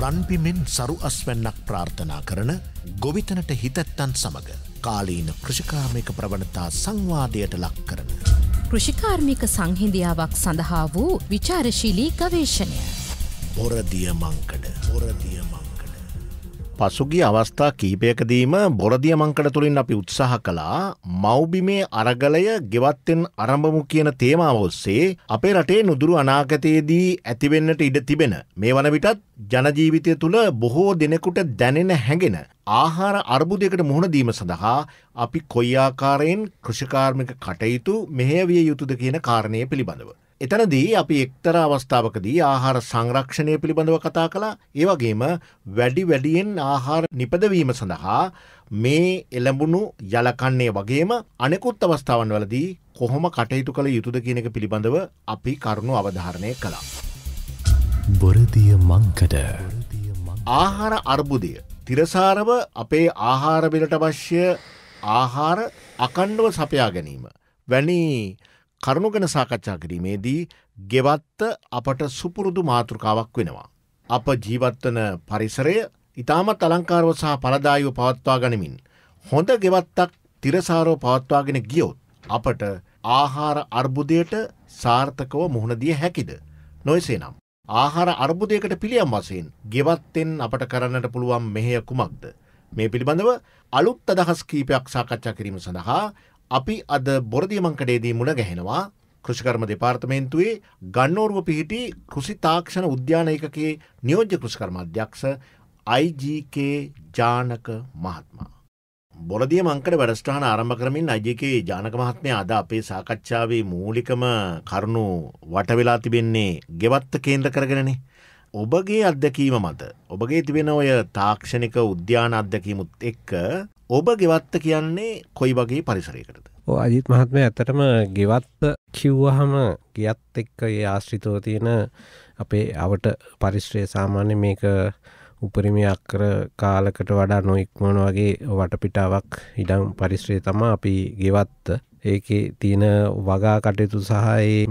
රන්පිමෙන් සරු අස්වැන්නක් ප්‍රාර්ථනා කරන ගොවිතනට හිතැත්තන් සමඟ කාලීන කෘෂිකාර්මික ප්‍රවණතා සංවාදයට ලක් කරන. කෘෂිකාර්මික සංහිදියාවක් සඳහා වූ විචාරශීලී ගවේශණය. පොරදිය මංකඩ පොරදිය මං. පසුගිය අවස්ථා කීපයකදීම බොරදිය මංකඩ තුළින් අපි උත්සාහ කලා මව්බිමේ අරගලය ගෙවත්තෙන් අරඹමු කියන තේමාව ඔස්සේ අපේ රටේ නුදුරු අනාගතයේදී ඇතිවෙන්නට ඉඩ තිබෙන. මේ වන විටත් ජනජීවිතය තුළ බොහෝ දෙනෙකුට දැනෙන හැඟෙන. ආහාර අර්බුදයකට මුහුණදීම සඳහා අපි කොයි ආකාරයෙන් කෘෂිකාර්මික කටයුතු මෙහයවිය යුතුද කියන කාරණය පිළිබඳව. එතනදී අපි එක්තර අවස්ථාවකදී ආහාර සංරක්ෂණය පිළිබඳව කතා කලා ඒවගේම වැඩි වැඩියෙන් ආහාර නිපදවීම සඳහා මේ එළඹුණු යලකන්නේ වගේම අනෙකුත් අවස්ථාවන් වලදී කොහොම කටයුතු කළ යුතුද කියනක පිළිබඳව අපි කරුණු අවධාරණය කළා. බොරදිය මංකඩ ආහාර අර්බුදය තිරසාරව අපේ ආහාරබිලට අවශ්‍ය ආහාර අකණ්ඩුව සපයා ගැනීම. වැනි කරුණු ගැන සාකච්ඡා කිරීමේදී ගෙවත්ත අපට සුපුරුදු මාතෘකාවක් වෙනවා. අප ජීවත්වන පරිසරය ඉතාමත් අලංකාරව සහ පලදායව පවත්වා ගනිමින්. හොඳ ගෙවත්තක් තිරසාරෝ පවත්වාගෙන ගියොත් අපට ආහාර අර්බුදයට සාර්ථකව මුහුණදිය හැකිද. නොයසේ නම්. ආහාර අර්බුදයකට පිළියම් වසයෙන් ගෙවත්තෙන් අපට කරන්නට පුළුවන් මෙහය කුමක්ද. මේ පිළිබඳව අලුත් අදහස් කීපයක් සාකච්ඡා කිරීම සඳහා අපි අද බොරදිමංකඩේදී මුණ ගැහෙනවා කෘෂිකර්ම දෙපාර්තමේන්තුවේ ගන්නෝරුව පිහිටි කෘසි තාක්ෂණ උද්‍යාන එකකේ නියෝජ්‍ය කෘෂිකර්ම අධ්‍යක්ෂ IGK ජානක මහත්මා. බොලදිය මංකට වැඩස්ටාන ආරම්භ කරමින් අජකේ ජානක මහත්මය අද අපේ සාකච්ඡාවේ මූලිකම කරුණු වටවෙලා තිබෙන්නේ ගෙවත්ත කේන්ද්‍ර කරගෙනනේ ඔබගේ අත්දැකීම මත ඔබගේ තිබෙන ඔය තාක්ෂණික උද්‍යාන අත්දැකීමුත් එක්ක ඔබ ගෙවත්ත කියන්නේ කොයි වගේ පරිසරයකටද. ඕ අජිත් මහත්ම ඇතටම ගෙවත්ත කිව්වහම ගියත් එක්ක ඒ ආශ්‍රිතව තියෙන අපේ අවට පරිශ්‍රය සාමාන්‍ය මේක උපරිම අක්කර කාලකට වඩා නොඉක්මන වගේ වටපිටාවක් ඉඩම් පරිශ්‍රය තමා අපි ගෙවත්ත ඒකේ තියෙන වගා කටයුතු සහ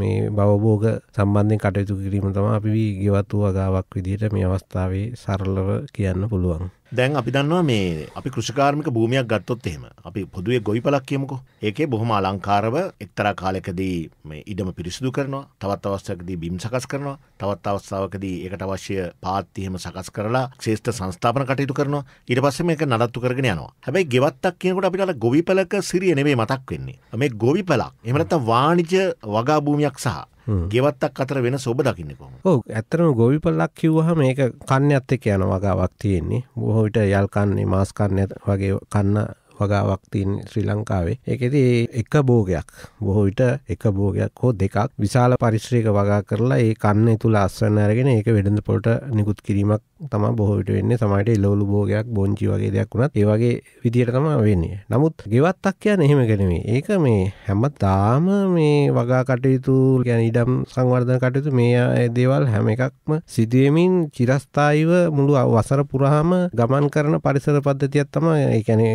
මේ බවබෝග සම්බන්ධය කටයුතු කිරීම තම අපි ගෙවත්තු වගාවක් විදිහට මේ අවස්ථාවේ සරලව කියන්න පුළුවන්. දැන් අපි දන්නවා මේ අපි කෘෂිකාර්මික භූමයක් ගත්තොත් එහෙම අපි පොදුවේ ගොවිපලක් කියමුකෝ ඒකේ බොහොම අලංකාරව එක්තරා කාලෙකදී මේ ඉඩම පිරිසිදු කරනවා තවත් අවස්ථාවකදී බිම් සකස් කරනවා තවත් අවස්ථාවකදී ඒකට අවශ්‍ය පාත් එහෙම සකස් කරලා ශ්‍රේෂ්ඨ සංස්ථාපන කටයුතු කරනවා ඊට පස්සේ මේක නඩත්තු කරගෙන යනවා හැබැයි ගෙවත්තක් කියනකොට අපිට අර ගොවිපලක සිරිය නෙවෙයි මතක් වෙන්නේ මේ ගොවිපලක් එහෙම නැත්නම් වාණිජ වගා භූමියක් සහ ගෙවත්තක් අතර වෙන සොබ දකින්නකො ඕ ඇත්තරම ගොවි පල්ලක් කිව්වහ මේක කන්නයත් එක යන වගාවක් තියෙන්නේ බොහෝවිට යල් කන්නේ මාස් කන්නය වගේ කන්න වගාවක් තින් ශ්‍රී ලංකාවේ ඒකෙති එක බෝගයක් බොහෝ විට එක බෝගයක් හෝ දෙකක් විශාල පරිශ්‍රයක වගා කරලා ඒ කන්න තුළ අස්වන්න අරගෙන ඒක වෙඩඳ පොට නිකුත් කිරීමක් තම බොහෝට වෙන්න සමට එල්ලවලු බෝගයක් බොංචි වගේ දෙයක් වුණත් ඒවගේ විදියට තම වෙන්නේ නමුත් ගෙවත්තක් කියන්න එහෙම කෙනෙමේ ඒක මේ හැම තාම මේ වගා කටයුතු ගැන ඉඩම් සංවර්ධන කටයුතු මේ දේවල් හැම එකක්ම සිදුවමින් චිරස්ථායිව මුළු වසර පුරහම ගමන් කරන පරිසර පද්ධතියක් තම ඒකැනෙ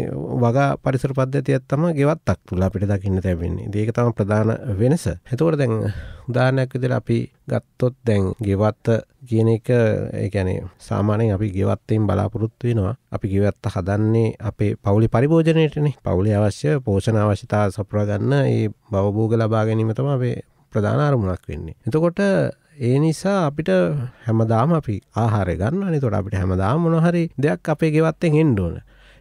වගා පරිසර පද්ධතියක් තම ගෙවත්තක් තුළ අපිට දකින්න තැබෙන්නේ දේක තම ප්‍රධාන වෙනස හැතවට දැන් උදාහරණයක් විදිහට අපි ගත්තොත් දැන් ගෙවත්ත කියන එක ඒ කියන්නේ සාමාන්‍යයෙන් අපි ගෙවත්තෙන් බලාපොරොත්තු වෙනවා. අපි ගෙවත්ත හදන්නේ අපේ පවුලේ පරිභෝජනයටනේ. පවුලේ අවශ්‍ය පෝෂණ අවශ්‍යතා සපුරා ගන්න ඒ බවභෝග ලබා ගැනීම තමයි අපේ ප්‍රධාන අරමුණක් වෙන්නේ. එතකොට ඒ නිසා අපිට හැමදාම අපි ආහාර ගන්න අනිතොට අපිට හැමදාම මොනහරි දෙයක් අපේ ගෙවත්තෙන් එන්න ඕන.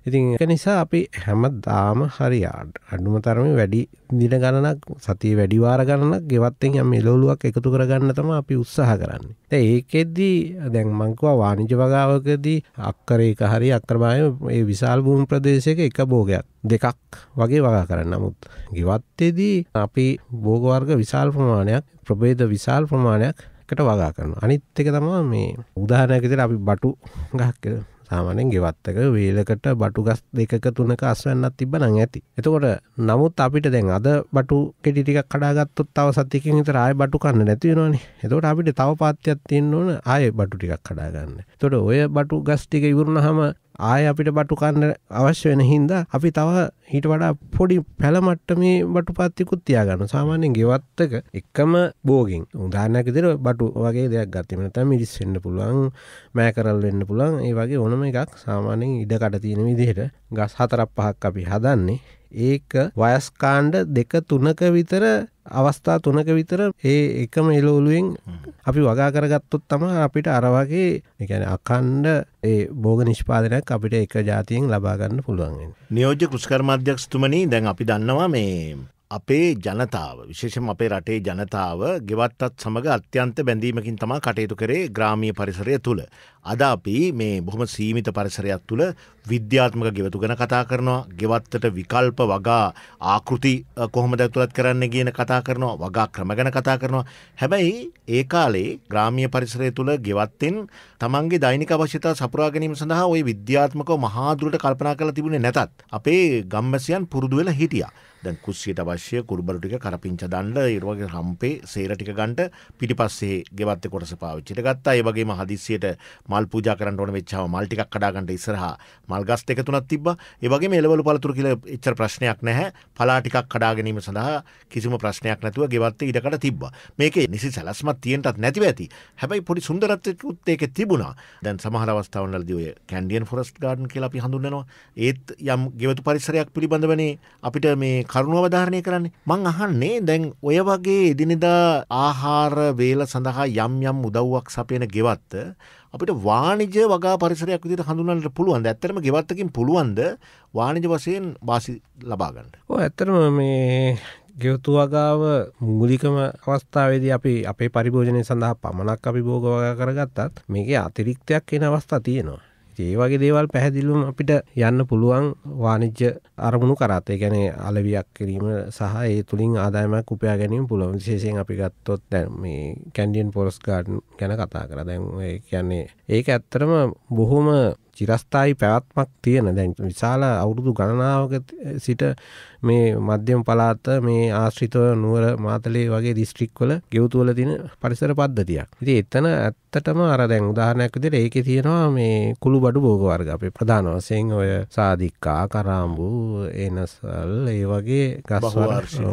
ඉතින් එක නිසා අපි හැම දාම හරියාට අඩුම තරම වැඩි දින ගණනක් සතිය වැඩිවාර ගණනක් ගෙවත්තෙන් යම් එලෝලුවක් එකතු කරගන්න තම අපි උත්සාහ කරන්නේ. දැන් ඒකෙද්දී දැන් මං කිව්වා වාණිජ වගාවකදී අක්කරේක හරි අක්කරභාගය මේ විශාල භූමි ප්‍රදේශයක එක භෝගයක් දෙකක් වගේ වගා කරන්න නමුත් ගෙවත්තේදී අපි භෝග වර්ග විශාල ප්‍රමාණයක් ප්‍රභේද විශාල ප්‍රමාණයක් එකට වගා කරනවා. අනිත් එක තමයි මේ උදාහරණයක් විදිහට අපි බටු ගහක් සාමනෙන් ගෙවත්තක වේලකට බටු ගස් දෙක තුනක අස්වන්නත් තිබනං ඇති. එතකොට නමුත් අපිට දැන් අද බටු කෙටිටික් කඩාගත්තොත් තව සතිකින් හිත ආය බටු කන්න නැතිවෙනවානේ එතකොට අපිට තව පාත්‍යයක් තියෙන්න ඕන ආය බටු ටිකක් කඩාගන්න. තොට ඔය බටු ගස් ටික ඉවරුණහම ආය අපිට බටු කන්න අවශ්‍ය වෙන හින්දා අපි තව හිට වඩා පොඩි පැළමට්ට මේ බටු පත්තිකුත් තියාගන්න සාමාන්‍යෙන් ගෙවත්තක එක්කම බෝගින් උදාානයක් දෙර බටු වගේ දෙයක් ගත්තම තම මිරිස් වෙන්න පුළුවන් මෑකරල් වෙන්න පුළුවන් ඒ වගේ ඕනම එකක් සාමාන්‍යෙන් ඉඩකට තියෙන විදිහට ගස් හතරක් පහක් අපි හදන්නේ ඒක වයස්කාණ්ඩ දෙක තුනක විතර අවස්ථා තුනක විතර ඒ එකම එලෝලුවෙන් අපි වගා කරගත්තොත් තම අපිට අරවාගේ එකන අකණ්ඩ ඒ බෝග නිෂ්පාදනයක් අපිට එක ජාතියෙන් ලබාගන්න පුළුවන් නියෝජ්‍ය කෘෂ්කර්මාධ්‍යක්ෂතුමනි දැන් අපි දන්නවා මේ අපේ ජනතාව විශේෂම අපේ රටේ ජනතාව ගෙවත්තත් සමඟ අත්‍යන්ත බැඳීමකින් තමා කටයුතු කරේ ග්‍රාමිය පරිසරය තුළ. අද අපි මේ බොහොම සීමිත පරිසරයක් තුළ විද්‍යාත්මක ගෙවතු ගැන කතා කරනවා ගෙවත්තට විකල්ප වගා ආකෘති කොහොම දැතුලත් කරන්න කියන කතා කරනවා වගා ක්‍රම ගැන කතා කරනවා හැබැයි ඒ කාලේ ග්‍රාමිය පරිසරය තුළ ගෙවත්තෙන් තමන්ගේ දෛනික අවශ්‍යතා සපුරා ගැනීම සඳහා ඔය විද්‍යාත්මක මහාදුරට කල්පනා කළ තිබුණේ නැතත් අපේ ගම්මැසියන් පුරුදු වෙලා හිටියා දැන් කුස්සියට අවශ්‍ය කුරුබලු ටික කරපිංච දණ්ඩ ඒ වගේ හම්පේ සේර ටික ගන්නට පිටිපස්සේ ගෙවත්තේ කොටස පාවිච්චිට ගත්තා ඒ වගේම හදිස්සියට මල් පූජා කරන්න ඕන වෙච්චාම මල් ටිකක් කඩා ගන්න ඉස්සරහා මල් මල්ගස්ට එක තුනත් තිබ ඒවගේ මෙලවල පළතුර කියල එච්චර ප්‍රශ්නයක් නැහැ පලාටිකක් කඩාගැනීම සඳහා කිසිම ප්‍රශ්නයක් නැතුව ගෙවත්ත ඉඩකට තිබ මේක නිසි සැලස්මත් තියෙන්ටත් නැතිව ඇති හැබයි පොඩි සුන්දරත්තකුත් ඒක තිබුණා දැන් සමහරවස්ථාවනල් දිය කැන්ඩියන් ෆොරස් ගාඩන් කියලා අපි හඳුන්නවා ඒත් යම් ගෙවතු පරිසරයක් පිළිබඳ වනේ අපිට මේ කරුණුවවධාරණය කරන්නේ මං අහන්නේ දැන් ඔය වගේ එදිනෙදා ආහාර වේල සඳහා යම් යම් උදව්වක් සපයන ගෙවත්ත අපිට වාණිජ වගා පරිසරයක් විදිට හඳුනට පුළුවන්ද ඇත්තරම ගෙවත්තකින් පුළුවන්ද වාණිජ වසයෙන් වාසි ලබාගන්න. ඕ ඇත්තරම මේ ගෙවතු වගාව මුලිකම අවස්ථාවේදී අපි අපේ පරිභෝජනය සඳහා පමණක් අපි භෝග වගා කරගත්තත් මේක අතිරික්තයක් එන අවස්ථා තියෙනවා. ඒ වගේ දේවල් පැහැදිලුම් අපිට යන්න පුළුවන් වානිජ්‍ය අරමුණු කරත් ඒ ගැන අලවියක් කිරීම සහ ඒ තුළින් ආදායමක් උපයා ගැනීම පුළුවන් විශේෂයෙන් අපි ගත්තොත් දැන් මේ කැන්ඩියන් පොරස් ගාඩන් ගැන කතා කර දැන් කියන්නේ ඒක ඇත්තරම බොහොම චිරස්ථායි පැවැත්මක් තියෙන දැන් විශාල අවුරුදු ගණනාවක සිට මේ මධ්‍යම පලාත මේ ආශ්‍රිතව නුවර මාතලේ වගේ දිස්ත්‍රික්වල ගෙවතුවල තින පරිසර පද්ධතියක් ඉති එතන ඇත්තටම අර දැන් උදාහනයක් විදිර ඒක තියෙනවා මේ කුළු බඩු බෝගවර්ග අපේ ප්‍රධාන වසයෙන් ඔය සාධික්කා කරාම්බු එනසල් ඒ වගේ ගස්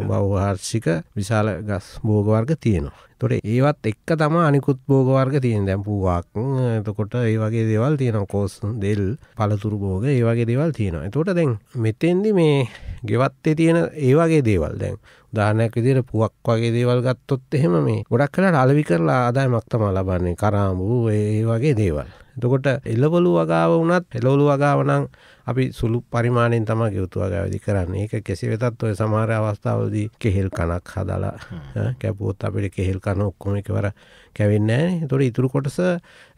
බවහර්ෂික විශාල ගස් බෝගවර්ග තියෙනවා තොට ඒවත් එක්ක තම අනිකුත් බෝග වර්ග තියෙන දැම්පුුවක් එතකොට ඒ වගේ දෙවල් තියෙන කෝසුන් දෙල් පලතුරු බෝග ඒ වගේ දෙවල් තියෙනවා තොට දැන් මෙතෙන්දි මේ ගෙවත්තේ තියෙන ඒ වගේ දේවල් දැන් දානයක් විදිර පුවක් වගේ දේවල් ගත්තොත් එහෙම මේ ගොඩක් කලට අලවි කරලා ආදායමක්තම ලබන්නේ කරාම්බූ ඒ වගේ දේවල් එතකොට එලවලු වගාව වනත් එලවලු වගාවනං අපි සුළු පරිමාණයෙන් තම ගයුතුවා ගෑවිදි කරන්න ඒක කෙසි වෙතත් ඔය සමහර අවස්ථාවදී කෙහෙල් කනක් හදලා කැපුවොත් අපිට කෙහෙල් කන ඔක්කොම එකවර කැවෙන්නේ තොට ඉතුරු කොටස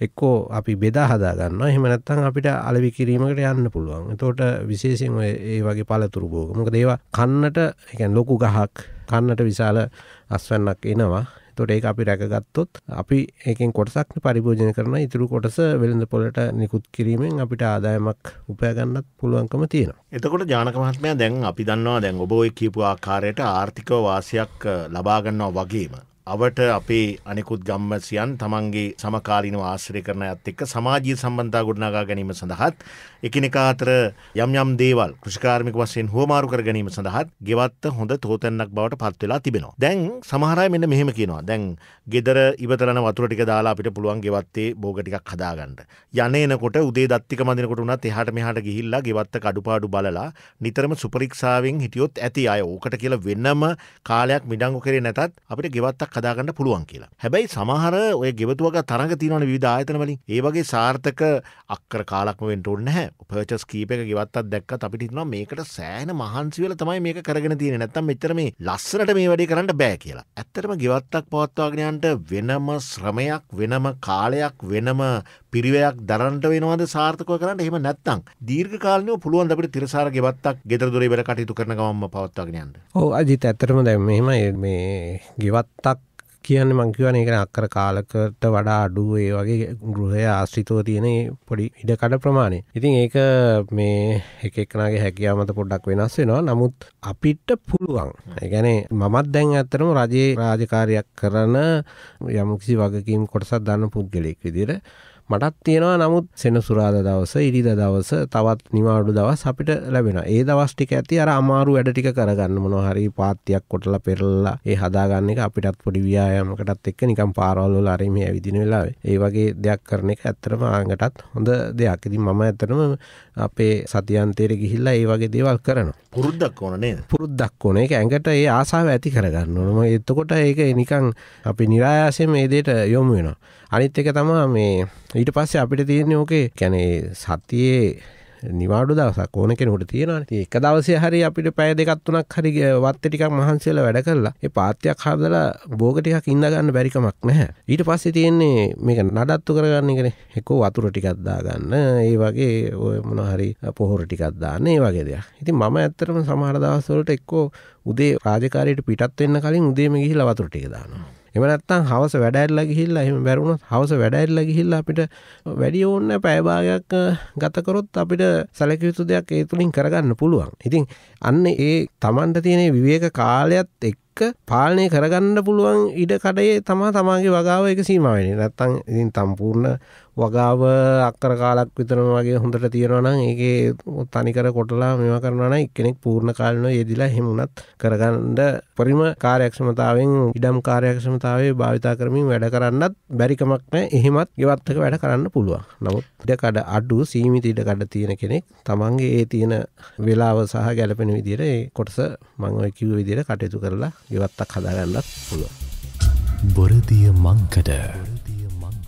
එක්කෝ අපි බෙදා හදාගන්න හෙමනත්තන් අපිට අලවි කිරීමකට යන්න පුළුවන් තෝට විශේෂෙන් ඒ වගේ පලතුරු බෝගමක දේවා කන්නට එකැන් ලොකු ගහක් කන්නට විශාල අස්වන්නක් එනවා තොට ඒ අපි රැකගත්තොත් අපි ඒකෙන් කොටසක් පරිභෝජන කරන ඉතුරු කොටස වෙළඳ පොලට නිකුත් කිරීමෙන් අපිට ආදායමක් උපයගන්නත් පුළුවන්කම තියෙන. එතකොට ජානකමහත්මය දැන් අපි දන්නවා දැන් ඔබෝයි කියපු ආකාරයට ආර්ථික වාසියක් ලබාගන්නවා වගේම අවට අපේ අනෙකුත් ගම්මසියන් තමන්ගේ සමකාලීනව ආශ්‍රය කරන ඇත් එක්ක සමාජය සම්බන්ධා ගොඩනාගා ගැනීම සඳහත් එකනෙකා අතර යම් යම් දේවල් කෘෂිකාර්මික වසයෙන් හෝමාරු කර ගැනීම සඳහත් ගෙවත්ත හොඳ තෝතැන්නක් බවට පත්වෙලා තිබෙනවා දැන් සමහරය මෙන්න මෙහෙම කියනවා දැන් ගෙදර ඉවතරන වතුරටික දාලා අපිට පුළුවන් ගෙවත්තේ බෝගටිකක් හදාගන්නට යනනකොට උදේ දත්තික මදිනකොට වනත් එහට මෙහට ගිහිල්ලා ගෙවත්ත කඩුපාඩු බලලා නිතරම සුපරික්ෂාවෙන් හිටියොත් ඇති අය ඕකට කියලා වෙන්නම කාලයක් මිඩංගු කරේ නැතත් අපිට ගෙවත්තක් කදාගන්න පුළුවන් කියලා. හැබැයි සමහර ඔය ගෙවතුවක තරග තියනවන විධායතන වලින් ඒවගේ සාර්ථක අක්කර කාලක් වෙන්ට නැහැ පර්චස් කීපක ගවත්තත් දැක්ක අපිට නවා මේකට සෑන මහන්සිවල තමයි මේක කරගෙන තියෙන නැත්තම් මෙතර මේ ලස්සනට මේ වැඩි කරන්න බෑ කියලා. ඇත්තරම ගෙවත්තක් පවත්වාගෙනයන්ට වෙනම ශ්‍රමයක් වෙනම කාලයක් වෙනම පිරිවයක් දරන්ට වෙනවාද සාර්ථකව කරන්න එහම නැත්තං දීර්ඝ කාලනය පුළුවන් අපට තිරසාර ගෙවත්තක් ගෙදරදුරේ වැඩ කටයුතු කරන ගවම පවත්වාගෙනයන්ට ඕ අජිත ඇතරම දැම මෙම මේ ගෙවත්තක් කියන්න මංකිවන එක අක්කර කාලකට වඩා අඩුව ඒ වගේ ගෘහය ආශ්‍රිතව තියෙන පොඩි ඉඩකඩ ප්‍රමාණය ඉතින් ඒක මේ එකක්නගේ හැකියාමත පොඩ්ඩක් වෙනස් වෙනවා නමුත් අපිට පුළුවන් ඒගැන මමත් දැන් ඇත්තරම රජයේ රාජකාරයක් කරන යමුකිසි වගකීම් කොටසත් දන්න පුද්ගලෙක් විදිර මටත් තියෙනවා නමුත් සෙනසුරාද දවස ඉරිද දවස තවත් නිවාඩු දවස් අපිට ලැබෙන ඒ දවස් ටික ඇති අර අමාරු වැඩ ටික කරගන්න මොන හරි පාත්තියක් කොටලා පෙරල්ලා ඒ හදාගන්න එක අපිටත් පොඩි ව්‍යායාමකටත් එක්ක නිකම් පාරවල්වල අර මේ ඇවිදින වෙලාවේ ඒ වගේ දෙයක් කරන එක ඇත්තටම ආඟටත් හොඳ දෙයක් ඉතින් මම ඇත්තටම අපේ සතියන්තයට ගිහිල්ලා ඒ වගේ දේවල් කරනවා පුරුද්දක් ඕන නේද පුරුද්දක් ඕන ඒක ඇඟට ඒ ආසාව ඇති කරගන්න ඕන එතකොට ඒක නිකන් අපි નિરાයාසයෙන් මේ දෙයට යොමු වෙනවා අනිත් එක තමා මේ ඊට පස්සේ අපිට තියෙන්නේ ඕකේ කැනේ සතියේ නිවාඩු දවසක් ඕන කෙනෙකුට තියෙනවා එක දවසේ හරි අපිට පැය දෙකක් තුනක් හරි වත්තේ ටිකක් මහන්සියලා වැඩ කරලා ඒ පාත්‍යක් හදලා බෝග ටිකක් ඉන්න ගන්න බැරි කමක් නැහැ ඊට පස්සේ තියෙන්නේ මේක නඩත්තු කරගන්න එකනේ එක්කෝ වතුර ටිකක් දාගන්න ඒ වගේ ඔය මොන හරි පොහොර ටිකක් දාන්න ඒ වගේ දෙයක් ඉතින් මම ඇත්තටම සමහර දවස් වලට එක්කෝ උදේ රාජකාරියට පිටත් වෙන්න කලින් උදේම ගිහිල්ලා වතුර ටික දානවා එහෙම නැත්නම් හවස වැඩ ඇරලා ගිහිල්ලා එහෙම බැරුණොත් හවස වැඩ ඇරලා ගිහිල්ලා අපිට වැඩි ඕනේ පැය භාගයක් ගත කරොත් අපිට සැලකිය යුතු දෙයක් ඒ තුලින් කරගන්න පුළුවන්. ඉතින් අන්න ඒ Tamanට තියෙන විවේක කාලයත් එක්ක එක්ක පාලනය කරගන්න පුළුවන් ඉඩ කඩේ තමා තමාගේ වගාව එක සීමාවෙන නැත්තං ඉතින් සම්පූර්ණ වගාව අක්කර කාලක් විතරම වගේ හොඳට තියෙනවනම් ඒගේ තනිකර කොටලා මෙම කරනවන එක්කෙනෙක් පූර්ණ කාලන යෙදිලා හෙමුණත් කරගන්නඩ පරිම කාර්යක්ෂමතාවෙන් ඉඩම් කාර්යක්ෂමතාවේ භාවිතා කරමින් වැඩ කරන්නත් බැරිකමක්න එහෙමත් ගෙවත්තක වැඩ කරන්න පුළුවන් නමුත් ඉඩකඩ අඩු සීමිතිට කඩ තියෙන කෙනෙක් තමන්ගේ ඒ තියෙන වෙලාව සහ ගැලපෙන විදිර ඒ කොටස මංඔය කිව් විදිර කටයුතු කරලා ගෙවත්තක් හදාගන්නත් පුළුව. බොරදිය මංකට.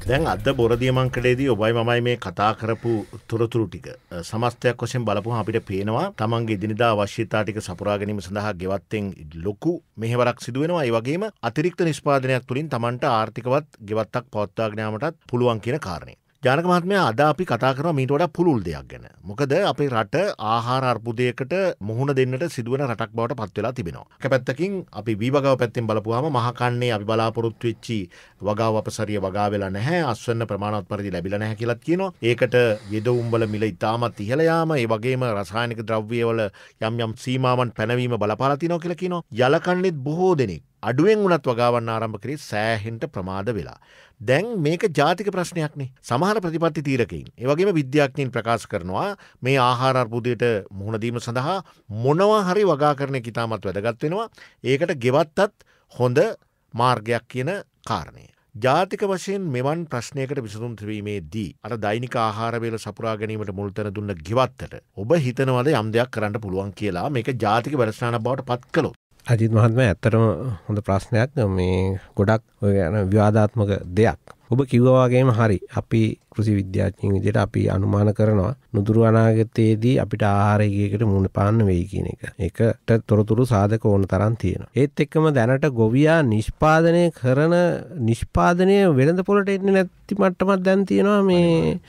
දැන් අද බොරදියමං කළේදී ඔබයි මයි මේ කතා කරපු තුොරතුරු ටික සමස්තයක් වශයෙන් බලපු අපිට පේනවා තමන්ගේ දිනිදා වශ්‍යතා ටික සපුරාගැනීම සඳහා ගෙවත්තෙන් ලොකු මෙහවරක් සිදුවෙනවා ඒ වගේම අතිරික්ත නිස්පාදනයක් තුළින් තමන්ට ආර්ථිකවත් ගෙවත්තක් පවත්වාගෙනයාමටත් පුළුවන් කියන කාරණය ජනක මහත්මය අද අපි කතා කරන මීට වඩ පුළුල් දෙයක් ගැන මොකද අපේ රට ආහාර අර්බුදයකට මුහුණ දෙන්නට සිදුවන රටක් බවට පත්වෙලා තිබෙනවා කැපැත්තකින් අපි වීවගව පැත්තෙන් බලපුහම මහකන්නේ අපි බලාපොරොත්තු වෙච්චි වගාව අපසරිය වගාවෙලා නැහැ අස්වන්න ප්‍රමාණත් පරදි ලැබිල නැහැ කියලත් කියනවා ඒකට යෙදවුම්බල මිල ඉතාමත් ඉහලයාම ඒ වගේම රසායනික ද්‍රව්‍යවල යම් යම් සීමාවන් පැනවීම බලපාලතිනෝ කියලකිනවා යලකන්නෙත් බොහෝ දෙනෙක් අඩුවෙන් වනත් වගාවන්න ආරම්භ කරේ සෑහෙන්ට ප්‍රමාද වෙලා. දැන් මේක ජාතික ප්‍රශ්නයක්න සමහර ප්‍රතිපත්ති තීරකින්. ඒවගේම විද්‍යාඥින් ප්‍රකාශ කරනවා මේ ආහාරර්බුදයට මුහුණදීම සඳහා මොනවා හරි වගා කරන ඉතාමත් වැදගත්වෙනවා. ඒකට ගෙවත්තත් හොඳ මාර්ගයක් කියන කාරණය. ජාතික වශයෙන් මෙවන් ප්‍රශ්නයකට විසඳුම් ත්‍රවීමේ දී. අර දෛනික ආහාරවේල සපුරා ගැනීමට මුල්තන දුන්න ගෙවත්තට. ඔබ හිතනවද යම් දෙයක් කරන්න පුළුවන් කියලා මේක ජාතික වැඩස්ථාන බවට පත් කළොත්. අජිත් මහත්ම ඇත්තටම හොඳ ප්‍රශ්නයක් මේ ගොඩක් ඔය යන විවාදාත්මක දෙයක්. ඔබ කිව්වාගේම හරි අපි කෘසි විද්‍යාඥයෙන් විදිට අපි අනුමාන කරනවා නුදුරු අනාගතයේදී අපිට ආහාරයකට මුණ පාන්න වෙයි කියන එක එකට තොරතුරු සාධක ඕන තරන් තියෙන. ඒත් එක්කම දැනට ගොවියා නිෂ්පාදනය කරන නිෂ්පාදනය වෙළඳ පොලට එන්න නැති මට්ටමත් දැන් තියෙනවා මේ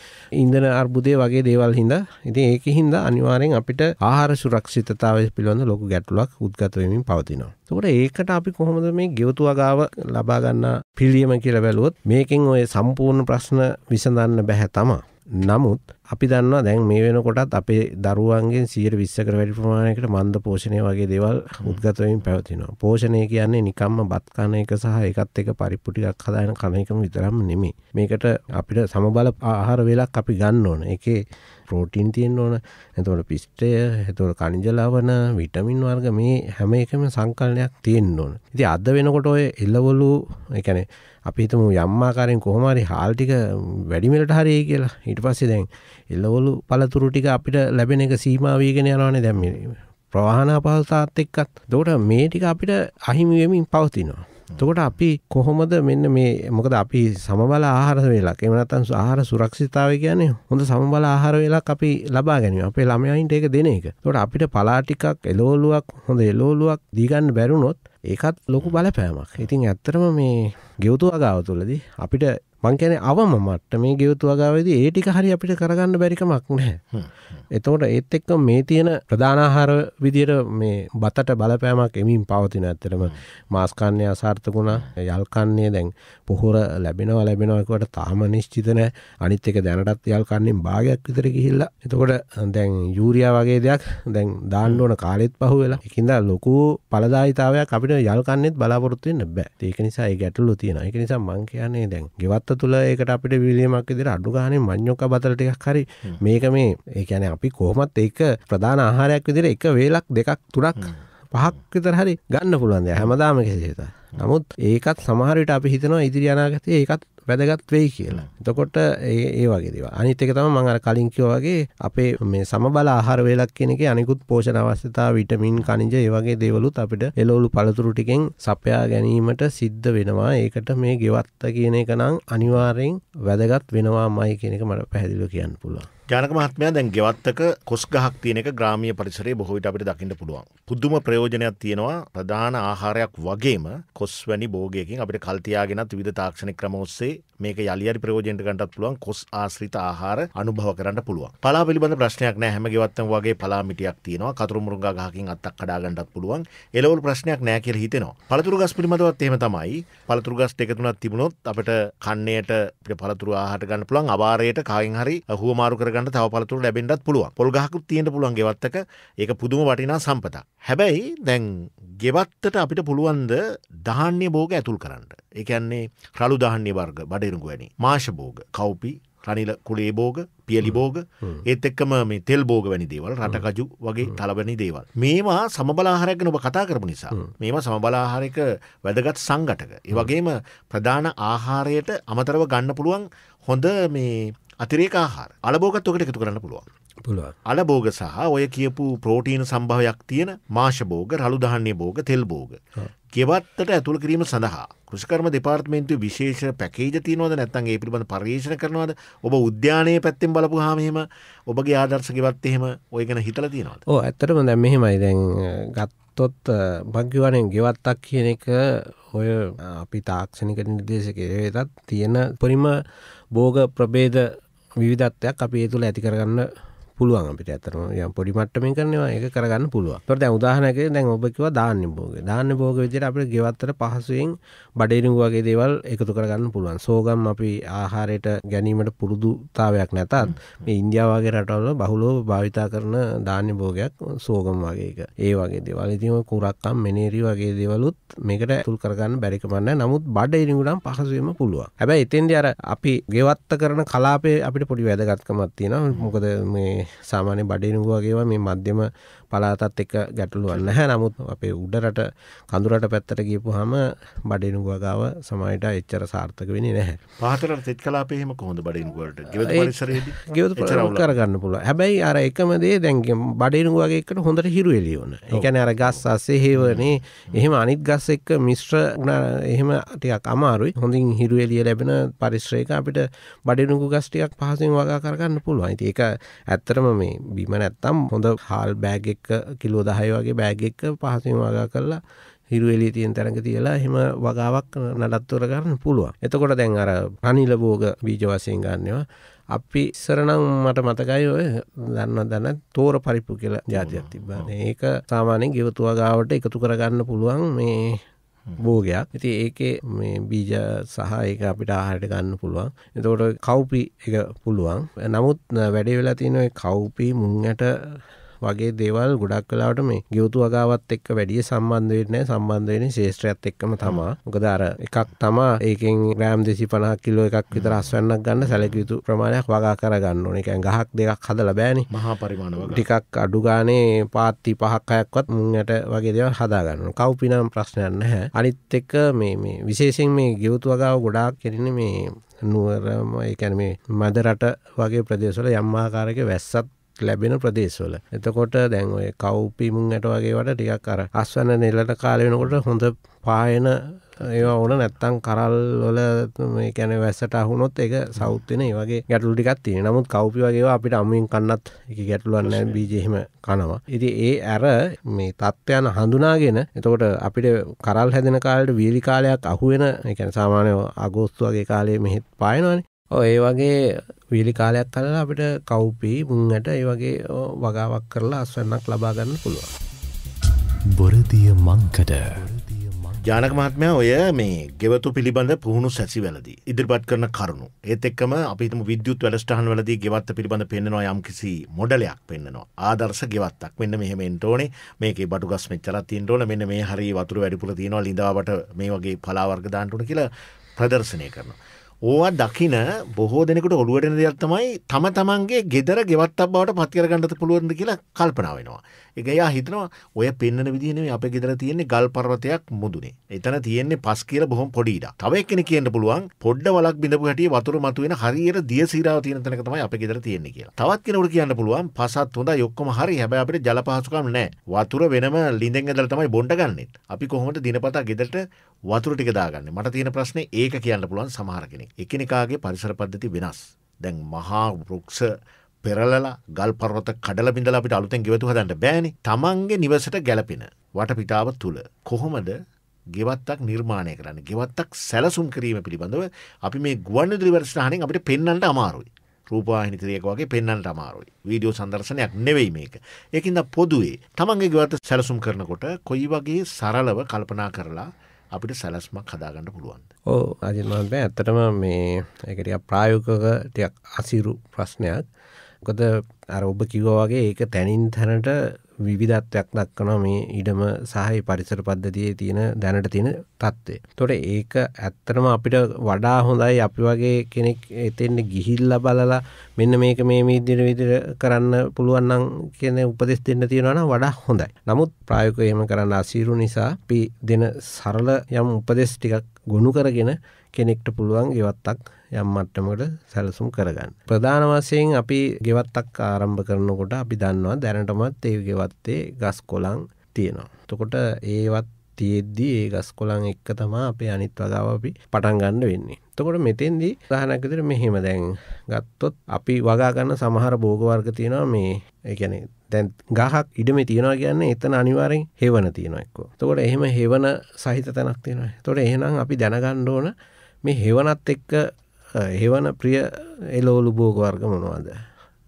ඉන්දන අර්බුදය වගේ දේවල් හිද ඉතින් ඒක හින්ද අනිවාරෙන් අපිට ආහාර සුරක්ෂිතතාව පිළිබඳ ලොකු ගැටලුවක් උද්ගතවමින් පවතිනවා. තොට ඒකට අපි කොහොමද මේ ගෙවතු වගාව ලබාගන්න පිළියම කියල බැලුවොත් මේකින් ඔය සම්පූර්ණ ප්‍රශ්න විසඳන්න කරන්න බැහැ තමා. නමුත් අපි දන්නවා දැන් මේ වෙනකොටත් අපේ දරුවන්ගෙන් සීර විස්සකර වැඩි ප්‍රමාණයකට මන්ද පෝෂණය වගේ දේවල් උද්ගතවමින් පැවතිනවා. පෝෂණය කියන්නේ නිකම්ම බත්කන එක සහ එකත් එක පරිප්පුටිකක් හදායන කන එකම විතරම් නෙමේ. මේකට අපිට සමබල ආහාර වෙලක් අපි ගන්න ඕන. එකේ ප්‍රෝටීන් තියෙන් ඕන ඇතවට පිස්ටය හතුවට කනිජලාවන විටමින් වර්ග මේ හැම එකම සංකල්නයක් තියෙන් ඕන ඉති අද වෙනකොට ඔය එල්ලවොලු එකනේ අපිතම යම්මාකාරෙන් කොහොමරි හාල්ටික වැඩිමිලට හරය කියලා හිට පස්සේ දැන් එල්ලවොලු පලතුරු ටික අපිට ලැබෙන එක සීමාවීගෙන යනවානේ දැම්මිරීම ප්‍රවාහන අපහසතාත් එක්කත් දෝට මේ ටික අපිට අහිමිවමින් පවතිනවා තකොට අපි කොහොමද මෙන්න මේ මොකද අපි සමබල ආහාර වෙලක් එමනතන් ආහාර සුරක්ෂිතාව කියන්නේ හොඳ සමබල ආහාර වෙලක් අපි ලබා ගැනීම අපේ ළමයයින්ට ඒක දෙන එක තොට අපිට පලාටිකක් එලෝලුවක් හොඳ එලෝලුවක් දීගන්න බැරුණොත් ඒකත් ලොකු බලපෑමක් ඉතින් ඇත්තරම මේ ගෙවතු අගාව තුලදී අපිට මං කියන්නේ අවම මට්ටමේ ගෙවතු වගාවේදී ඒ ටික හරි අපිට කරගන්න බැරිකමක් නැහැ. එතකොට ඒත් එක්ක මේ තියෙන ප්‍රධාන ආහාර විදියට මේ බතට බලපෑමක් එමින් පවතින ඇත්තටම මාස් කන්නේ අසාර්ථකුණා, යල් කන්නේ දැන් පොහොර ලැබෙනවා ලැබෙනවා කියවට තාම නිශ්චිත නැහැ. අනිත් එක දැනටත් යල් කන්නේන් භාගයක් විතර ගිහිල්ලා. එතකොට දැන් යූරියා වගේ දෙයක් දැන් දාන්න ඕන කාලෙත් පහුවෙලා. ඒකින්ද ලොකු ඵලදායිතාවයක් අපිට යල් කන්නේත් බලාපොරොත්තු වෙන්න බෑ. ඒක නිසා ඒ ගැටලුව තියෙනවා. ඒක නිසා මං කියන්නේ දැන් ගෙවත් පැත්ත තුළ ඒකට අපිට විලියමක් ඉදිර අඩුගානේ මං්ඥොක බතල ටිකක් හරි මේක මේ ඒකැන අපි කොහොමත් ඒක ප්‍රධාන ආහාරයක් විදිර එක වේලක් දෙකක් තුරක් පහක්විතර හරි ගන්න පුළුවන්ද හැමදාම කෙසේත. නමුත් ඒකත් සමහරට අපි හිතනවා ඉදිරි අනාගතය ඒකත් වැදගත් වෙයි කියලා. එතකොට ඒ වගේ දේවල්. අනිත් එක තමයි මම අර කලින් කිව්වා වගේ අපේ මේ සමබල ආහාර වේලක් කියන එකේ අනිකුත් පෝෂණ අවශ්‍යතා විටමින් කනිජ ඒ වගේ දේවලුත් අපිට එළවලු පළතුරු ටිකෙන් සපයා ගැනීමට සිද්ධ වෙනවා. ඒකට මේ ගෙවත්ත කියන එක නම් අනිවාර්යෙන් වැදගත් වෙනවාමයි කියන එක මට පැහැදිලිව කියන්න පුළුවන්. ජනක මහත්මයා දැන් ගෙවත්තක කොස් ගහක් තියෙන එක ග්‍රාමිය පරිසරේ බොහෝවිට අපිට දකිට පුළුවන්. පුද්දුම ප්‍රයෝජනයක් තියෙනවා ප්‍රධාන ආහාරයක් වගේම කොස් වැනි බෝගයකින් අපිට කල්තියාගෙනත් විධ තාක්ෂණ ක්‍රමෝස්සේ මේක යලිරි ප්‍රයෝජෙන්ට ගටත් පුළුවන් කොස් ආශ්‍රිත ආහාර අනුභව කරන්න පුළුව පලා පිළිබඳ ප්‍රශ්නයක් නෑ හැම ගෙවත්තම් වගේ පලාමිටියක් තියෙනවා කතුරමුරුග ගහකින් අත්තක් කඩාගන්නත් පුළුවන් එලවල් ප්‍රශ්නයක් නෑ කියල හිතෙනවා පළතුරු ගස් පිළිබඳවත් එහෙම තමයි පළතුරු ගස් එකතුනත් තිබුණොත් අපට කන්නේයට පළතුරු ආහට ගන්න පුළුවන් අවාරයට කායින් හරි හුවමාරු කරගන්න තව පළතුරු ලැබෙන්ටත් පුළුවන් පොල්ගහකුත් තියෙන පුළුවන් ගෙවත්තක ඒක පුදුම වටිනා සම්පතා හැබැයි දැන් ගෙවත්තට අපිට පුළුවන්ද ධාන්‍ය බෝග ඇතුල් කරන්න එකන්නේ රළුදාහන්‍ය වර්ග බඩරුගු වැනි මාශභෝග කව්පි රනිල කුලේ බෝග පියලි බෝග ඒත් එක්කම මේ තෙල් බෝග වැනි දේවල් රටකජු වගේ තලබැනි දේවල්. මේවා සමබලාහරයක නොබ කතා කරපු නිසා. මේවා සමබලාහාරක වැදගත් සංගටක. ඒවගේම ප්‍රධාන ආහාරයට අමතරව ගන්න පුළුවන් හොඳ මේ අතිරේක ආහාර අලබෝගත් ඔකට එකතු කරන්න පුළුවන්. අලබෝග සහ ඔය කියපු ප්‍රෝටීන සම්භාවයක් තියෙන මාශභෝග රළුදාහන්‍ය බෝග තෙල් බෝග. ගෙවත්තට ඇතුළ කිරීම සඳහා කෘෂිකර්ම දෙපාර්තමේන්තු විශේෂ පැකේජ තියනවද නැත්තන් ඒ පිළිබඳ පර්යේෂණ කරනවද ඔබ උද්‍යානය පැත්තෙන් බලපු හාමහෙම ඔබගේ ආදර්ශ ගෙවත් එහෙම ඔය ගැන හිතල තියෙනවද ඕ ඇතරම දැම් මෙහෙමයි දැන් ගත්තොත් භග්‍යවනයෙන් ගෙවත්තක් කියන එක ඔය අපි තාක්ෂණික නිර්දේශකරවෙතත් තියෙන පරිම බෝග ප්‍රබේද විවිධත්වයක් අපි ඒ තුළ ඇතිකරගන්න පුළුවන් අපිට ඇතරම යම් පොඩි මට්ටමින් කරනවා ඒක කරගන්න පුළුවන්. ඒකට දැන් උදාහරණයක් දැන් ඔබ කිව්වා ධාන්‍ය භෝගය. ධාන්‍ය භෝග විදිහට අපිට ගෙවත්තට පහසුවෙන් බඩේරුඟු වගේ දේවල් එකතු කරගන්න පුළුවන්. සෝගම් අපි ආහාරයට ගැනීමට පුරුදුතාවයක් නැතත් මේ ඉන්දියාව වගේ රටවල බහුලව භාවිතා කරන ධාන්‍ය භෝගයක් සෝගම් වගේ එක. ඒ වගේ දේවල්. ඉතින් කුරක්කම් මෙනේරි වගේ දේවලුත් මේකට තුල් කරගන්න බැරි කමක් නැහැ. නමුත් බඩේරුඟුනම් පහසුවෙන්ම පුළුවන්. හැබැයි එතෙන්දී අර අපි ගෙවත්ත කරන කලාපේ අපිට පොඩි වැදගත්කමක් තියෙනවා. මොකද මේ සාමාන්‍ය බඩේනුව වගේවා මේ මධ්‍යම පලාතත් එක ගැටලුවන්න හැ නමුත් අපේ උඩරට කඳුරට පැත්තට ගියපු හම බඩිනුගාව සමයිට එච්චර සාර්ථක වෙන නැහැ පාතර තෙත් කලාපේම කොහොඳ බඩිනුවට කරගන්න පුල හැබැයි අර එකමදේ දැන්ගම් බඩිනුවගේකට හොඳට හිරු එලියෝන එකන අර ගස් අසේ හේවනේ එහෙම අනිත් ගස් එක්ක මිශ්‍ර එහෙම ටිකක් අමාරුයි හොඳින් හිරු එලිය ලැබෙන පරිශ්‍රයක අපිට බඩිනුගු ගස්ටියක් පහසෙන් වගා කරගන්න පුළුවන් ඒක ඇත්තරම මේ බිම නැත්තම් හොඳ හාල් බෑගක් එක කිලෝ දහය වගේ බෑග එක පහසුවෙන් වගා කරලා හිරුවෙලි තියෙන් තැනක තියලා එහෙම වගාවක් නඩත්තුර කරන්න පුළුවන්. එතකොට දැන් අර අනිල භෝග බීජ වශයෙන් ගන්නවා. අපි ඉස්සරනම් මට මතකයි ඔය දන්න දන්න තෝර පරිප්පු කියලා ජාතියක් තිබ්බනේ. ඒක සාමාන්‍යයෙන් ගෙවතු වගාවට එකතු කරගන්න පුළුවන් මේ බෝගයක් ඉති ඒකේ මේ බීජ සහ ඒක අපිට ආහාරයට ගන්න පුළුවන් එතකොට කව්පි එක පුළුවන් නමුත් වැඩේ වෙලා තියෙන කව්පි මුං ඇට වගේ දේවල් ගොඩක් කලාට මේ ගියවතු වගාවත් එක්ක වැඩිය සම්බන්ධවෙන්න සම්බන්ධවෙන ශේෂත්‍රයත් එක්කම තමා ගොදර එකක් තමා ඒකෙන් ග්‍රෑම් දෙසි පනහක් කිල්ලෝ එකක් විතර අස්වන්නක් ගන්න සැලකයුතු ප්‍රමාණයක් වගා කරගන්න ඕන එක ගහක් දෙකක් හදල බෑනි මහා පරිමාණව ටිකක් අඩුගානේ පාත්ති පහක්කයක්වත් මුන්යට වගේ දෙව හදාගන්න කව්පිනම් ප්‍රශ්නයන්න හැ අනිත් එක්ක මේ විශේෂෙන් මේ ගියවතු වගාව ගොඩාක් කෙරන මේ නුවරම එකැන මේ මද රට වගේ ප්‍රදේශවල යම්මාකාරක වැස්සත් ලැබෙන ප්‍රදේශවල එතකොට දැන් ඔය කව්පිමුන් ඇට වගේවට ටිකක් අර අස්වන්න නිලට කාලවෙනකොට හොඳ පායන ඒවා ඕන නැත්තං කරල්වල කැන වැස්සට අහුනොත් එක සෞත්්‍යන වගේ ගැටලු ටිකත් තියෙන නමුත් කවපි වගේ අපිට අමින් කන්නත් එක ගැටලුවන්න බීජහෙම කනවා. ඉති ඒ ඇර මේ තත්ත්වයන හඳුනාගෙන එතකොට අපිට කරල් හැදෙන කාලට වීලි කාලයක් අහුවෙන එකැන සාමානය අගෝස්තු වගේ කාලේ මෙහෙත් පායනවාන ඔව් ඒ වගේ වීලි කාලයක් අල්ලලා අපිට කව්පි මුංගට ඒ වගේ වගාවක් කරලා අස්වැන්නක් ලබා ගන්න පුළුවන්. බොරදිය මංකඩ ජානක මහත්මය ඔය මේ ගෙවතු පිළිබඳ පුහුණු සැසි වැලදී ඉදිරිපත් කරන කරුණු ඒත් එක්කම අපිම විද්‍යුත් වැඩස්ටහන් වලදී ගෙවත්ත පිළිබඳ පෙන්න්නනවා යම් කිසි මොඩලයක් පෙන්න්නනවා ආදර්ශ ගෙවත්තක් මෙන්න මෙහෙමෙන්ට ඕනේ මේක බඩු ගස් මෙචරත්තින් ඕන මෙන්න මේ හරි වතුර වැඩිපුල තියෙනවා ලිඳාවට මේ වගේ පලාවර්ග දාන්ටුන කියලා ප්‍රදර්ශනය කරනවා. ඕවා දකින බොහෝ දෙනෙකුට ඔළුවටන දෙයක් තමයි තම තමන්ගේ ගෙදර ගෙවත් බවට පත්කරගන්නට පුළුවන්ද කියලා කල්පනා වෙනවා. එක යා හිතනවා ඔය පෙන්න්න විදිනේ අප ගෙදර තියෙන්නේ ගල් පර්වතයක් මුදුනේ. එතන තියෙන්නේ පස් කියල බොහොම පොඩිට තවයි කෙන කියන්න පුළුවන් පොඩ්ඩ වලක් බිඳපු හැටිය වතුර මතුවෙන හරියට දිය සිරාව තියෙන තැනක තමයි අප ගෙදර තියෙන්නේ කියලා. තවත් කෙනෙකුට කියන්න පුළුවන් පසත් හොඳ යොක්කොම හරි හැබැයි අපිට ජල පහසුකම් නැහැ. වතුර වෙනම ලිඳෙන් ඇදලා තමයි බොණ්ඩ ගන්නෙත්. අපි කොහොමද දිනපතා ගෙදරට වතුර ටික දාගන්න මට තියෙන ප්‍රශ්නේ ඒක කියන්න පුළුවන් සමහර කෙනෙක්. එකිනෙකාගේ පරිසර පද්ධති වෙනස්. දැන් මහා වෘක්ෂ පෙරලලා ගල් පරොත කඩල බිඳලා අපිට අලුතෙන් ගෙවතු හදන්න බෑනේ. Tamange නිවසට ගැලපෙන වටපිටාව තුල කොහොමද ගෙවත්තක් නිර්මාණය කරන්න ගෙවත්තක් සැලසුම් කිරීම පිළිබඳව අපි මේ ගුවන් දිරිවර්ශනානෙන් අපිට පෙන්න්නට අමාරුයි රූපාහිනිතරයක වගේ පෙන්න්නට අමාරුයි වීඩියෝ සදර්ශනයක් නෙවෙයි මේක ඒකින්ද පොදුවේ තමන්ගේ ගවත සැලසුම් කරනකොට කොයි වගේ සරලව කල්පනා කරලා අපිට සැලස්මක් හදාගන්න පුළුවන් ඕ අජන්මාන්ත ඇත්තටම මේ එකට ප්‍රායෝකකටයක් අසිරු ප්‍රශ්නයක් ගොද අර ඔබ කිවෝගේ ඒක තැනින් තැනට විවිධත්වයක් දක්වන මේ ඉඩම සහහි පරිසර පද්ධතියේ තියෙන දැනට තියෙන තත්ත්වය. තොට ඒක ඇත්තනම අපිට වඩා හොඳයි අපි වගේ කෙනෙක් එතෙන්න ගිහිල්ල බලලා මෙන්න මේක මේ මීදිර විදිර කරන්න පුළුවන්නම් කියන උපදෙස් දෙන්න තියෙනවන වඩා හොඳයි. නමුත් ප්‍රායක එහෙම කරන්න අසීරු නිසා පි දෙන සරල යම් උපදෙස් ටිකක් ගොුණු කරගෙන කෙනෙක්ට පුළුවන් ගෙවත්තක් යම් මට්ටමට සැලසුම් කරගන්න. ප්‍රධාන වශයෙන් අපි ගෙවත්තක් ආරම්භ කරනකොට අපි දන්නවා දැනටමත් ඒ ගෙවත්තේ ගස් කොලන් තියෙනවා. තකොට ඒවත් තියෙද්දී ඒ ගස් කොලන් එක්ක තමා අපේ අනිත් වගාව අපි පටන් ගන්න වෙන්නේ. එතකොට මෙතෙන්දී ගහනක් විතර මෙහෙම දැන් ගත්තොත් අපි වගා ගන්න සමහර භෝග වර්ග තියෙනවා මේ ඒ කියන්නේ දැන් ගහක් ඉඩමේ තියනවා කියන්නේ එතන අනිවාර්යෙන් හේවන තියෙනවා එක්කෝ. එතකොට එහෙම හේවන සහිත තැනක් තියෙනවා. එතකොට එහෙනම් අපි දැනගන්න ඕන මේ හේවනත් එක්ක හෙවන ප්‍රිය එලෝලු භෝග වර්ග මොනවාද.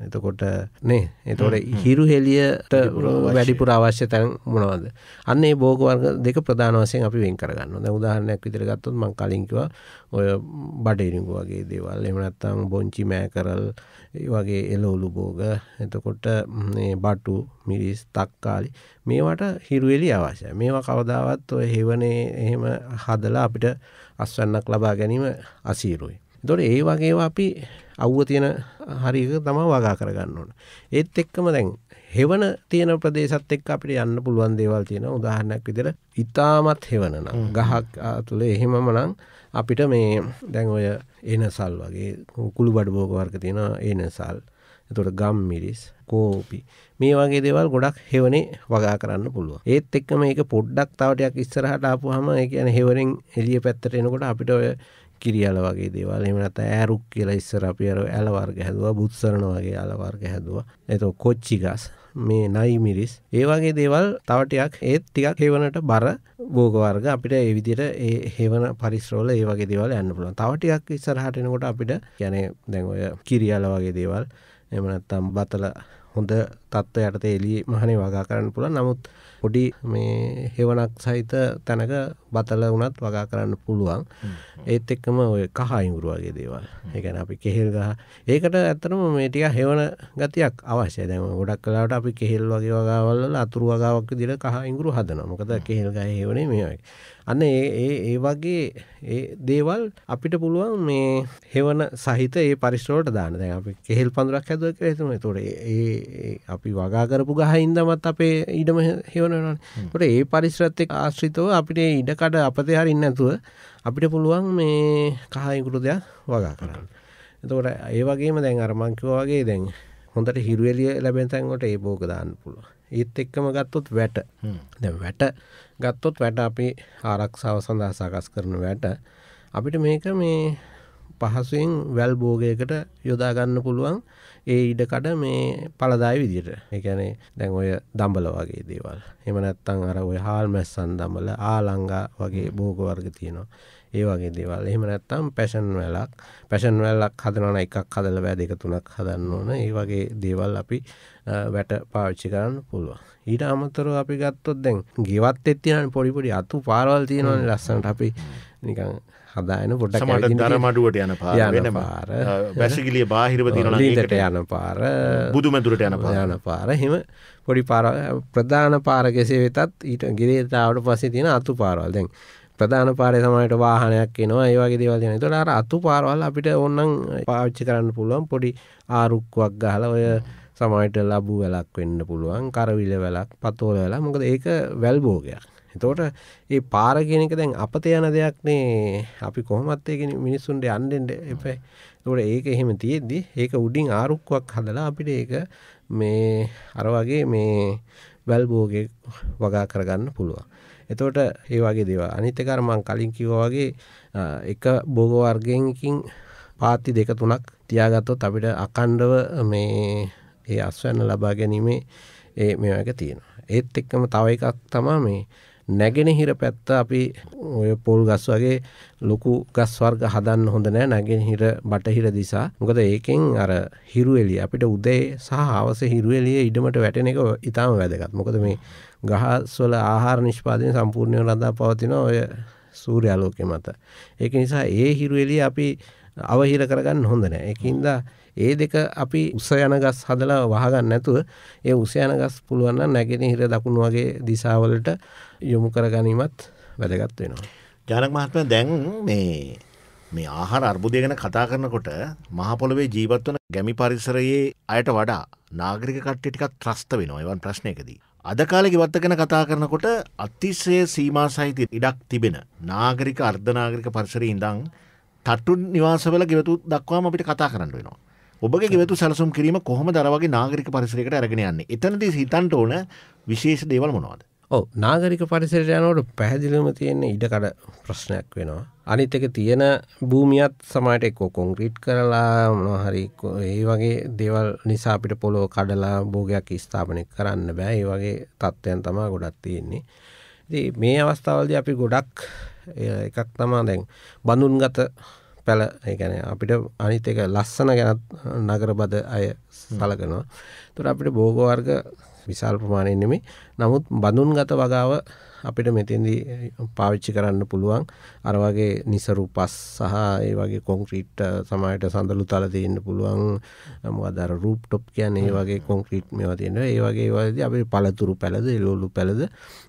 එතකොට නේ එතොට හිරු හෙලියට වැඩිපුර අවශ්‍ය තැන් මොනවද අන්නේ බෝගවර්ග දෙක ප්‍රධාන වසයෙන් අපි වෙන් කරගන්න උදාහරණයක් විදිර ගත්තොත් මං කලින්කිව ඔය බඩේරිංගු වගේ දේවල් එමනත්තම් බොංචි මෑ කරල් වගේ එලෝලු බෝග එතකොට බටු මිරිස් තක්කාලි මේවට හිරුවෙලි අවශ්‍ය මේවා කවදාවත් ඔය හෙවනේ එහෙම හදලා අපිට අස්වන්නක් ලබා ගැනීම අසීරුයි එතොට ඒ වගේ අපි අව්ව තියෙන හරික තමා වගා කරගන්න ඕන. ඒත් එක්කම දැන් හෙවන තියෙන ප්‍රදේශත් එක් අපිට යන්න පුළුවන් දේවල් තියෙන උදාහරණයක් විදිර ඉතාමත් හෙවනන ගහක් තුළේ එහෙමම නං අපිට මේ දැන් ඔය එනසල් වගේ කුළු බඩ බෝග වර්ග තියෙන එනසල් එතොට ගම් මිරිස් කෝපි මේ වගේ දේවල් ගොඩක් හෙවනේ වගා කරන්න පුළුව ඒත් එක්කම ඒක පොඩ්ඩක් තවටයක් ඉස්සරහට ආපුහම ඒ කියන හෙවරෙන් එලිය පැත්තට එනකොට අපිට ඔය කිරියල වගේ දේවල් එමනත ඇරුක් කියලා ඉස්සර අපිර ඇලවර්ග හැදවා බුත්සරණ වගේ අලවර්ග හැදවා ඇතෝ කොච්චි ගස් මේ නයි මිරිස් ඒ වගේ දේවල් තවටයක් ඒත් ටිකක් හේවනට බර බෝගවර්ග අපිට ඒ විදිහට ඒ හේවන පරිශ්‍රවල ඒ වගේ දේවල් යන්න පුළුවන් තවටයක් ඉස්සරහට එනකොට අපිට කියන්නේ දැන් ඔය කිරියල වගේ දේවල් එහෙම නැත්නම් බතල හොඳ තත්ත්වයකට එළියේ මහනේ වගා කරන්න පුළුවන් නමුත් පොඩි මේ හෙවනක් සහිත තැනක බතල වනත් වගා කරන්න පුළුවන් ඒත් එක්කම ඔය කහයිවුරුවගේ දේවල් ඒකන අපි කෙහෙල් ගහ ඒකට ඇත්තනම මේටික හෙවන ගතියක් අවශ්‍ය දැම ගොඩක් කලාට අපි කෙහෙල් වගේ වගවල්ල අතුරු වගාවක් දිර කහයිංගුරු හදන මොකද කෙහෙල්ගහ හෙවනේ මේයි අන්න ඒ ඒ වගේ ඒ දේවල් අපිට පුළුවන් මේ හෙවන සහිත ඒ පරිශ්‍රෝට දාන දැන් අපි කෙහෙල් පඳුරක් හැදුව කියලා හිතමු. ඒතකොට ඒ අපි වගා කරපු ගහින්දමත් අපේ ඉඩම හෙවනවනේ. ඒතකොට ඒ පරිශ්‍රත් එක්ක ආශ්‍රිතව අපිට ඉඩ කඩ අපතේ හරින්න නැතුව අපිට පුළුවන් මේ කහින්කුරු දෙයක් වගා කරන්න. එතකොට ඒ වගේම දැන් අර මං කිව්වා වගේ දැන් හොඳට හිරුවෙලිය ලැබෙන තැන්වලට ඒ භෝග දාන්න පුළුවන්. ඒත් එක්කම ගත්තොත් වැට. දැන් වැට ගත්තොත් වැට අපි ආරක්ෂාව සඳහා සකස් කරන වැට අපිට මේක මේ පහසුවෙන් වැල් බෝගයකට යොදාගන්න පුළුවන් ඒ ඉඩකඩ මේ පලදාය විදිට එකැනේ දැන් ඔය දම්බල වගේ දේවල් එම නැත්තං අර ඔය හාල් මැස්සන් දම්බල ආලංගා වගේ බෝගවර්ග තියෙනවා ඒ වගේ දේවල් එහෙම නැත්තම් පැෂන් වැලක් පැෂන් වැල්ලක් හදනන එකක් හදල වැෑ දෙක තුනක් හදන්න ඕන ඒ වගේ දේවල් අපි වැට පාවිච්චි කරන්න පුළුවන් ඊට අමතර අපි ගත්තොත් දැන් ගෙවත් එත්තිනන් පොඩිපොඩි අතු පාරවල් තියෙනවන ලස්සනට අපි නිකං හදායන පොට මට දර මඩුවට යන පාරෙන පාර වැැසිගිලිය බාහිරව දීනට යන පාර බුදුමැදුරට යන යන පාර හෙම පොඩි පාර ප්‍රධාන පාර කෙසේ වෙතත් ඊට ගිරේතාවට පසේ තියෙන අතු පාරවල් දැන් ප්‍රධාන පාරය සමයට වාහනයක් එනවා ඒවාගේ දේවල් යන තොට අර අතු පාරවල් අපිට ඔන්නන් පාවිච්චි කරන්න පුළුවන් පොඩි ආරුක්කුවක් ගහල ඔය සමයිට ලබු වැලක් වෙන්න පුළුවන් කරවිල වැලක් පතෝල වෙලා මොකද ඒක වැල්බෝගයක් එතෝට ඒ පාරගෙනක දැන් අපත යන දෙයක්නේ අපි කොහොමත්යක මිනිස්සුන්ට අන්ඩෙන්ට එපයි තොට ඒක එහෙම තියෙද්දි ඒක උඩින් ආරුක්කුවක් හදලා අපිට ඒක මේ අරවගේ මේ වැල්බෝග වගා කරගන්න පුළුවන්. එතෝට ඒ වගේ දේව අනිතකරමං කලින් කිවෝගේ එක බෝගෝවර්ගයකින් පාති දෙක තුනක් තියාගත්තොත් අපිට අකණ්ඩව මේ ඒ අස්වැන්න ලබා ගැනීමේ ඒ මෙ එක තියෙනවා. ඒත් එක්කම තව එකක් තමා මේ නැගෙනහිර පැත්ත අපි ඔය පොල් ගස් වගේ ලොකු ගස් වර්ග හදන්න හොඳ නෑ නැගෙනහිර බටහිර දිසා. මොකද ඒකෙන් අර හිරු එළිය අපිට උදේ සහ හවස හිරු එළිය ඉඩමට වැටෙන එක ඊටම වැදගත්. මොකද මේ ගහස් වල ආහාර නිෂ්පාදනය සම්පූර්ණයෙන් රඳා පවතින ඔය සූර්යාලෝකය මත. ඒක නිසා ඒ හිරු එළිය අපි අවහිර කරගන්න හොඳ නෑ. ඒකින්දා ඒ දෙක අපි උස යන ගස් හදලා වහගන්න නැතුව ඒ උස යන ගස් පුළුවන් නම් නැගෙනහිර දකුණු වගේ දිශාවලට යොමු කර ගැනීමත් වැදගත් වෙනවා. ජානක මහත්මයා දැන් මේ මේ ආහාර අර්බුදය ගැන කතා කරනකොට මහපොළවේ ජීවත්වන ගැමි පරිසරයේ අයට වඩා නාගරික කට්ටි ටිකක් ත්‍රස්ත වෙනවා එවන් ප්‍රශ්නයකදී. අද කාලේ ගෙවත්ත ගැන කතා කරනකොට අතිශය සීමා සහිත ඉඩක් තිබෙන නාගරික අර්ධනාගරික පරිසරයේ ඉඳන් තට්ටු නිවාසවල ගෙවතු දක්වාම අපිට කතා කරන්න වෙනවා. ඔබගේ ගෙවතු සැලසුම් කිරීම කොහොම දරවගේ නාගරික පරිසරයකට ඇරගෙන යන්නේ එතනද හිතන්ට ඕන විශේෂ දේවල් මොනවාද ඕ නාගරික පරිසරයට යනවට පැහැදිලිම තියෙන්නේ ඉඩකඩ ප්‍රශ්නයක් වෙනවා අනිත් එක තියෙන භූමියත් සමට එක්කෝ කොංක්‍රීට් කරලා මොහරි ඒ වගේ දේවල් නිසා අපිට පොලෝ කඩලා භෝගයක් ස්ථාපනය කරන්න බෑ ඒ වගේ තත්ත්වයන් තමා ගොඩක් තියෙන්නේ ඉති මේ අවස්ථාවල්ද අපි ගොඩක් එකක් තමා දැන් බඳුන්ගත පැල ගැන අපිට අනිත් එක ලස්සන ගැනත් නගරබද අය සලකනවා තුර අපිට බෝගවර්ග විශාල් ප්‍රමාණයෙන් නෙමේ නමුත් බඳුන්ගත වගාව අපිට මෙතෙන්දී පාවිච්චි කරන්න පුළුවන් අරවගේ නිසරු පස් සහ ඒ වගේ කොංක්‍රීට් සමයට සඳලු තල තියෙන්න පුළුවන් මොකදර රූප් ටොප් කියන්න ඒ වගේ කොංක්‍රීට් මෙවා තියෙන ඒ වගේ වද අපි පළතුරු පැලද එලෝලු පැලද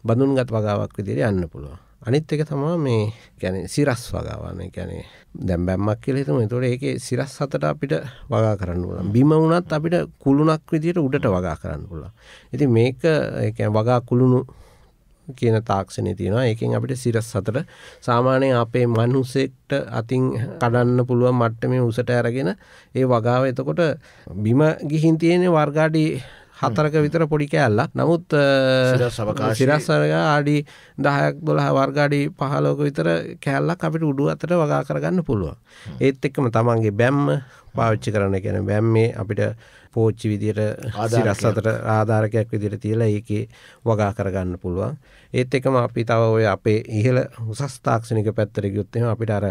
බඳුන්ගත් වගාවක් විදිර යන්න පුළුවන් අනිත් එක තමා මේ ගැන සිරස් වගවන්න ගැනේ දැම් බැම්මක් කෙලෙතුම තොර ඒක සිරස් සතට අපිට වගා කරන්න ල බිම වුණත් අපිට කුළුණක් විදියට උඩට වගා කරන්න පුලා ඉති මේක වගා කුළුණු කියන තාක්ෂණය තියෙනවා ඒකෙන් අපිට සිරස් සතට සාමානය අපේ මනුසෙක්ට අතින් කඩන්න පුළුවන් මට්ට මේ උසට ඇරගෙන ඒ වගාව එතකොට බිම ගිහින් තියෙන වර්ගාඩි හතරක විතර පොඩි කෑල්ලක් නමුත් සිරස්සරක ආඩි දහයක් දොළහ වර්ගාඩි පහලෝක විතර කෑල්ලක් අපිට උඩු අතට වගා කරගන්න පුළුවන් ඒත් එක්කම තමන්ගේ බැම්ම පාවිච්චි කරන ගැන බැම් මේ අපිට පෝච්චි විදියට රස් අතට ආධාරකයක් විදිට තියලා ඒකේ වගා කරගන්න පුළුවන් ඒත් එකම අපි තව ඔය අපේ ඉහළ උසස් තාක්ෂණික පැත්තට ගියොත්ම අපිට අර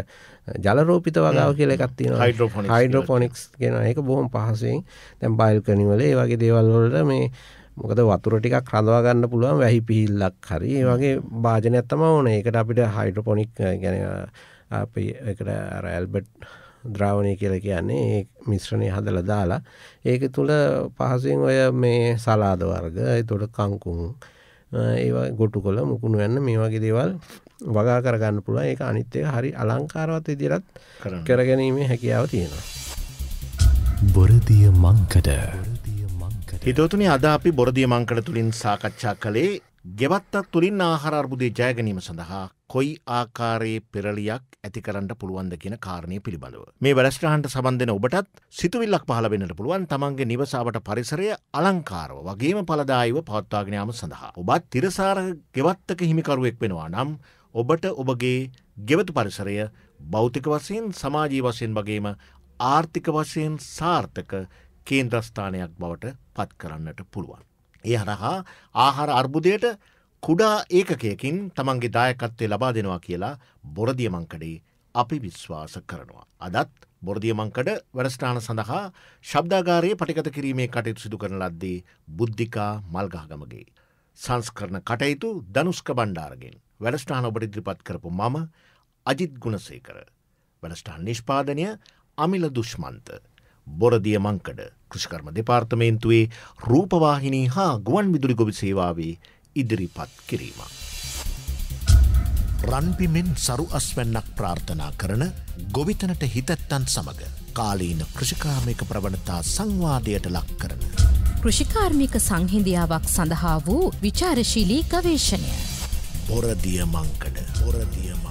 ජලරෝපිත වගාව කියලා එකක් තියෙනවා හයිඩ්‍රොපොනික්ස් කියන එක බොහොම පහසුවෙන් දැන් බයිල්කනි වල ඒ වගේ දේවල් වලට මේ මොකද වතුර ටිකක් හඳවා ගන්න පුළුවන් වැහි පිහිල්ලක් හරි ඒ වගේ භාජනයක් තමයි ඕනේ. ඒකට අපිට හයිඩ්‍රොපොනික් ගැන අපි ඒකට ඇල්බර්ට් ද්‍රාවණය කියලා කියන්නේ ඒ මිශ්‍රණය හදලා දාලා ඒක තුල පහසුවෙන් ඔය මේ සලාද වර්ග එතකොට කංකුම් ඒවා ගොටුකොළ මුකුණු යන්න මේ වගේ දේවල් වගා කරගන්න පුළුවන් ඒක අනිත් එක හරි අලංකාරවත් විදිහට කරගැනීමේ හැකියාව තියෙනවා. බොරදිය මංකඩ හිතවතුනි අද අපි බොරදිය මංකඩ තුලින් සාකච්ඡා කළේ ගෙවත්තත් තුළින් ආහාර අර්බුදය ජයගැනීම සඳහා කොයි ආකාරයේ පෙරලියක් ඇතිකරන්න පුළුවන්ද කියෙන කාරණය පිළිබඳව. මේ වැඩස්ට්‍රහන්ට සබන්ධන ඔබටත් සිතුවිල්ලක් පහලවෙන්නට පුළුවන් තමන්ගේ නිවසාවට පරිසරය අලංකාරව වගේම පලදායිව පවත්වාගෙනයාම සඳහා. ඔබත් තිරසාර ගෙවත්තක හිමිකරුවෙක් වෙනවා නම් ඔබට ඔබගේ ගෙවතු පරිසරය බෞතික වසයෙන් සමාජී වසයෙන් වගේම ආර්ථික වශයෙන් සාර්ථක කේන්ද්‍රස්ථානයක් බවට පත් කරන්නට පුළුවන්. ඒ හරහා ආහාර අර්බුදයට කුඩා ඒකකයකින් තමන්ගේ දායකත්වය ලබා දෙනවා කියලා බොරදිය මංකඩේ අපි විශ්වාස කරනවා. අදත් බොරදිය මංකඩ වැඩස්ථාන සඳහා ශබ්දාගාරයේ පටිකත කිරීමේ කටයුතු සිදු කරන ලද්දේ බුද්ධිකා මල්ගහගමගේ. සංස්කරන කටයුතු දනුස්ක බණ්ඩාරගෙන් වැඩස්ථාන ඔබට ඉදිරිපත් කරපු මම අජිත් ගුණසේකර. වැඩස්ටාන් නිෂ්පාදනය අමිල දුෂ්මන්ත. බොරදිය මංකඩ කෘෂිකර්ම දෙපාර්තමේන්තුවේ රූපවාහිනී හා ගුවන් විදුලි ගොවි සේවාවේ ඉදිරිපත් කිරීමක්. රන්පිමෙන් සරු අස්වැන්නක් ප්‍රාර්ථනා කරන ගොවිතනට හිතැත්තන් සමඟ කාලීන කෘෂිකාමික ප්‍රවණතා සංවාදයට ලක් කරන. කෘෂිකාර්මික සංහිදියාවක් සඳහා වූ විචාරශීලී ගවේශණය. බොරදිය මංකඩ බොරදියම.